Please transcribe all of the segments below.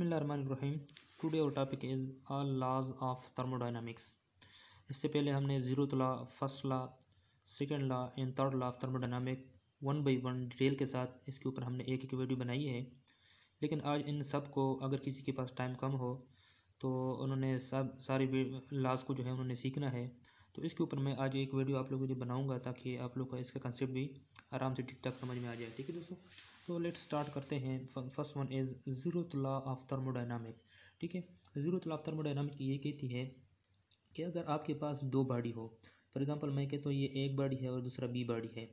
बसमीम टुडे और topic is all laws of thermodynamics इससे पहले हमने zero law first law second law and third law of thermodynamic one by one detail के साथ इसके ऊपर हमने एक एक वीडियो बनाई है लेकिन आज इन सब को अगर किसी के पास टाइम कम हो तो उन्होंने सब सारी लॉज को जो है उन्होंने सीखना है तो इसके ऊपर मैं आज एक वीडियो आप लोगों के लिए बनाऊँगा ताकि आप लोग का इसका कंसेप्ट भी आराम से ठीक ठाक समझ में आ जाए ठीक है दोस्तों तो लेट स्टार्ट करते हैं first one is zeroth law of thermodynamic ठीक है ज़ीरोथ लॉ ऑफ थर्मोडाइनामिक ये कहती है कि अगर आपके पास दो बॉडी हो फॉर एग्ज़ाम्पल मैं कहता हूँ ये एक बॉडी है और दूसरा बी बॉडी है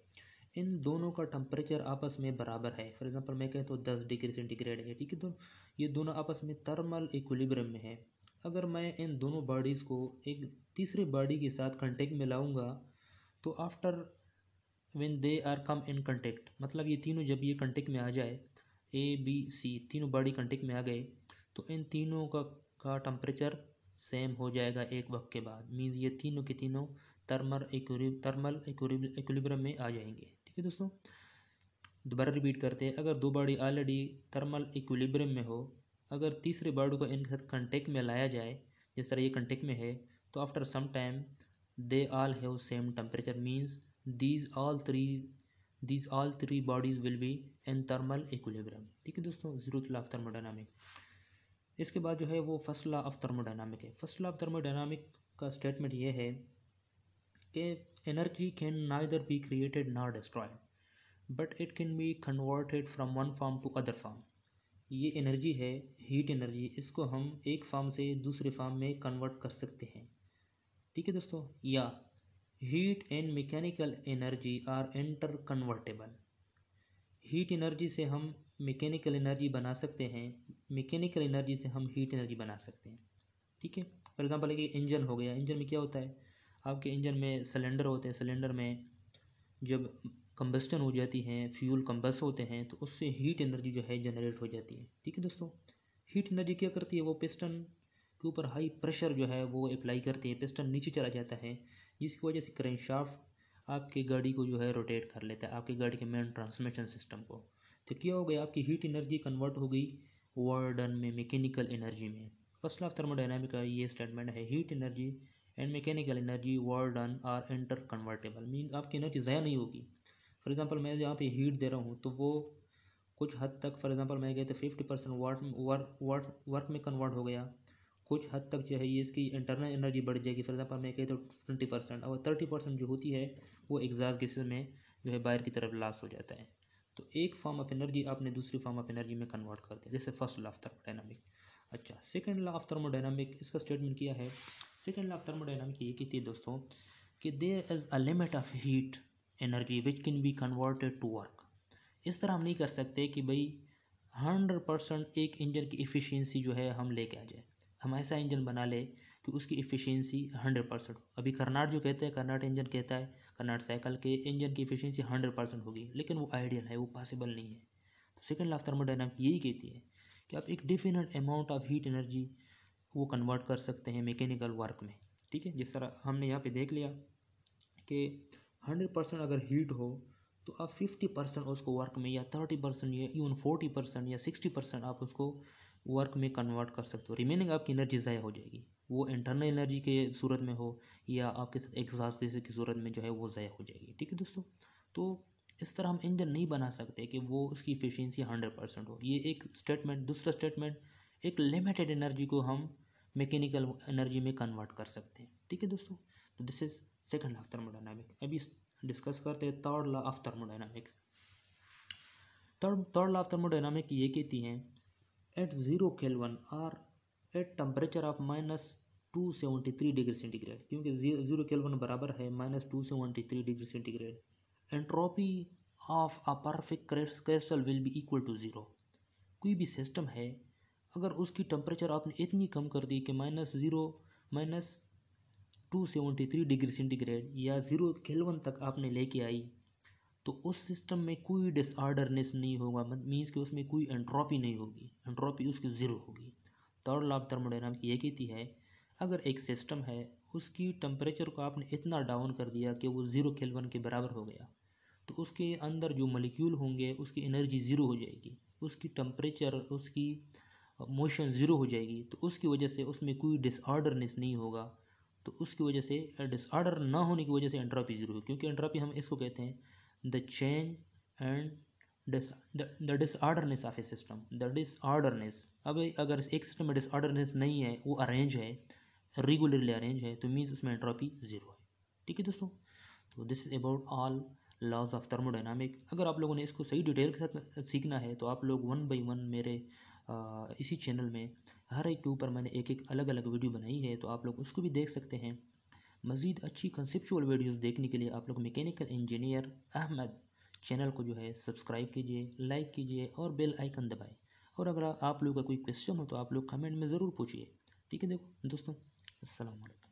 इन दोनों का टम्परेचर आपस में बराबर है फॉर एग्ज़ाम्पल मैं कहता हूँ दस डिग्री सेंटीग्रेड है ठीक है तो ये दोनों आपस में थर्मल इक्वलीब्रम में है अगर मैं इन दोनों बॉडीज़ को एक तीसरे बॉडी के साथ कंटेक्ट में लाऊंगा तो after when they are come in contact मतलब ये तीनों जब ये कंटेक्ट में आ जाए ए बी सी तीनों बॉडी कंटेक्ट में आ गए तो इन तीनों का का टम्परेचर सेम हो जाएगा एक वक्त के बाद मीन्स ये तीनों के तीनों थर्मल थर्मल इक्विलिब्रियम में आ जाएंगे ठीक है दोस्तों दोबारा रिपीट करते हैं अगर दो बॉडी ऑलरेडी थर्मल इक्विलिब्रियम में हो अगर तीसरे बॉडी को इनके साथ कंटेक्ट में लाया जाए जिस तरह ये कंटेक्ट में है तो after some time they all have same temperature means these all three these all three bodies will be in thermal equilibrium ठीक है दोस्तों जीरो ऑफ थर्मोडाइनमिक इसके बाद जो है वो फर्स्ट लॉ ऑफ थर्मोडाइनमिक है फर्स्ट लॉ ऑफ थर्मोडाइनमिक का स्टेटमेंट ये है कि energy can neither be created nor destroy but it can be converted from one form to other form ये एनर्जी है हीट एनर्जी इसको हम एक फार्म से दूसरे फार्म में कन्वर्ट कर सकते हैं ठीक है दोस्तों या heat and mechanical energy are interconvertible heat energy से हम मैकेनिकल एनर्जी बना सकते हैं मैकेनिकल एनर्जी से हम हीट एनर्जी बना सकते हैं ठीक है फॉर एग्जांपल एक इंजन हो गया इंजन में क्या होता है आपके इंजन में सिलेंडर होते हैं सिलेंडर में जब कंबस्टन हो जाती है फ्यूल कम्बस होते हैं तो उससे हीट एनर्जी जो है जनरेट हो जाती है ठीक है दोस्तों हीट एनर्जी क्या करती है वो पिस्टन के ऊपर हाई प्रेशर जो है वो अप्लाई करती है पिस्टन नीचे चला जाता है जिसकी वजह से क्रेन शाफ्ट आपकी गाड़ी को जो है रोटेट कर लेता है आपकी गाड़ी के मेन ट्रांसमिशन सिस्टम को तो क्या हो गया आपकी हीट एनर्जी कन्वर्ट हो गई वर्डन में मैकेनिकल एनर्जी में फर्स्ट ऑफ थर्मोडाइनमिक का ये स्टेटमेंट है heat energy and mechanical energy वर्डन आर इंटर कन्वर्टेबल मीन आपकी एनर्जी ज़ाया नहीं होगी फॉर एग्जांपल मैं जहाँ पे हीट दे रहा हूँ तो वो कुछ हद तक फॉर एग्जांपल मैं कहते fifty percent work work work में कन्वर्ट हो गया कुछ हद तक जो है ये इसकी इंटरनल एनर्जी बढ़ जाएगी फॉर एग्जाम्पल मैं कहीं तो ट्वेंटी परसेंट और थर्टी परसेंट जो होती है वो एग्जास गैसेज में जो है बाहर की तरफ लास्ट हो जाता है तो एक फॉर्म ऑफ एनर्जी आपने दूसरी फॉर्म ऑफ एनर्जी में कन्वर्ट कर दिया जैसे फर्स्ट लॉ ऑफ थर्मोडाइनमिक अच्छा सेकेंड लॉ ऑफ थर्मोडाइनमिक इसका स्टेटमेंट किया है सेकेंड लॉ ऑफ थर्मोडाइनमिक ये कहती है दोस्तों कि there is a limit of heat energy which can be converted to work इस तरह हम नहीं कर सकते कि भाई हंड्रेड परसेंट एक इंजन की एफिशिएंसी जो है हम लेके आ जाए हम ऐसा इंजन बना ले कि उसकी एफिशिएंसी हंड्रेड परसेंट अभी कर्नाट जो कहते हैं कर्नाट इंजन कहता है कर्नाट साइकिल के इंजन की एफिशिएंसी हंड्रेड परसेंट होगी लेकिन वो आइडियल है वो पॉसिबल नहीं है तो सेकेंड लाफ थर्मोडाइनमिक यही कहती है कि आप एक definite amount of heat energy वो कन्वर्ट कर सकते हैं मैकेनिकल वर्क में ठीक है जिस तरह हमने यहाँ पे देख लिया कि हंड्रेड परसेंट अगर हीट हो तो आप फिफ्टी परसेंट उसको वर्क में या थर्टी परसेंट या इवन फोर्टी परसेंट या सिक्सटी परसेंट आप उसको वर्क में कन्वर्ट कर सकते हो रिमेनिंग आपकी एनर्जी ज़ाया हो जाएगी वो इंटरनल एनर्जी के सूरत में हो या आपके साथ एग्जास की सूरत में जो है वो ज़ाया हो जाएगी ठीक है दोस्तों तो इस तरह हम इंजन नहीं बना सकते कि वो उसकी इफ़िशेंसी हंड्रेड परसेंट हो ये एक स्टेटमेंट दूसरा स्टेटमेंट एक लिमिटेड एनर्जी को हम मैकेनिकल एनर्जी में कन्वर्ट कर सकते हैं ठीक है दोस्तों तो this is second of thermodynamic अभी डिस्कस करते हैं third law of thermodynamic third third law of thermodynamic ये कहती हैं at at or at or of minus two minus three degree centigrade क्योंकि जीरो केल्वन बराबर है minus two seventy three degree centigrade entropy of a perfect crystal will be equal to zero कोई भी system है अगर उसकी temperature आपने इतनी कम कर दी कि minus zero minus two seventy three degree centigrade या ज़ीरो केल्वन तक आपने लेके आई तो उस सिस्टम में कोई डिसऑर्डरनेस नहीं होगा मीन्स मतलब कि उसमें कोई एंट्रोपी नहीं होगी एंट्रोपी उसकी ज़ीरो होगी थर्ड लाभ ऑफ थर्मोडाइनम की ये कहती है अगर एक सिस्टम है उसकी टेम्परेचर को आपने इतना डाउन कर दिया कि वो ज़ीरो केल्वन के बराबर हो गया तो उसके अंदर जो मलिक्यूल होंगे उसकी एनर्जी ज़ीरो हो जाएगी उसकी टेम्परेचर उसकी मोशन ज़ीरो हो जाएगी तो उसकी वजह से उसमें कोई डिसऑर्डरनेस नहीं होगा तो उसकी वजह से डिसऑर्डर ना होने की वजह से एंट्रोपी ज़ीरो होगी क्योंकि एंट्रोपी हम इसको कहते हैं the change and dis, the, the of a system the disorderness अब अगर एक सिस्टम में डिसऑर्डरनेस नहीं है वो अरेंज है रेगुलरली अरेंज है तो मीन्स उसमें एंट्रोपी ज़ीरो है ठीक है दोस्तों तो this is about all laws of thermodynamic अगर आप लोगों ने इसको सही डिटेल के साथ सीखना है तो आप लोग वन बाई वन मेरे इसी चैनल में हर एक के ऊपर मैंने एक एक अलग अलग वीडियो बनाई है तो आप लोग उसको भी देख सकते हैं मज़ीद अच्छी कंसेप्चुअल वीडियोस देखने के लिए आप लोग मैकेनिकल इंजीनियर अहमद चैनल को जो है सब्सक्राइब कीजिए लाइक कीजिए और बेल आइकन दबाएं और अगर आप लोग का कोई क्वेश्चन हो तो आप लोग कमेंट में ज़रूर पूछिए ठीक है देखो दोस्तों असलकम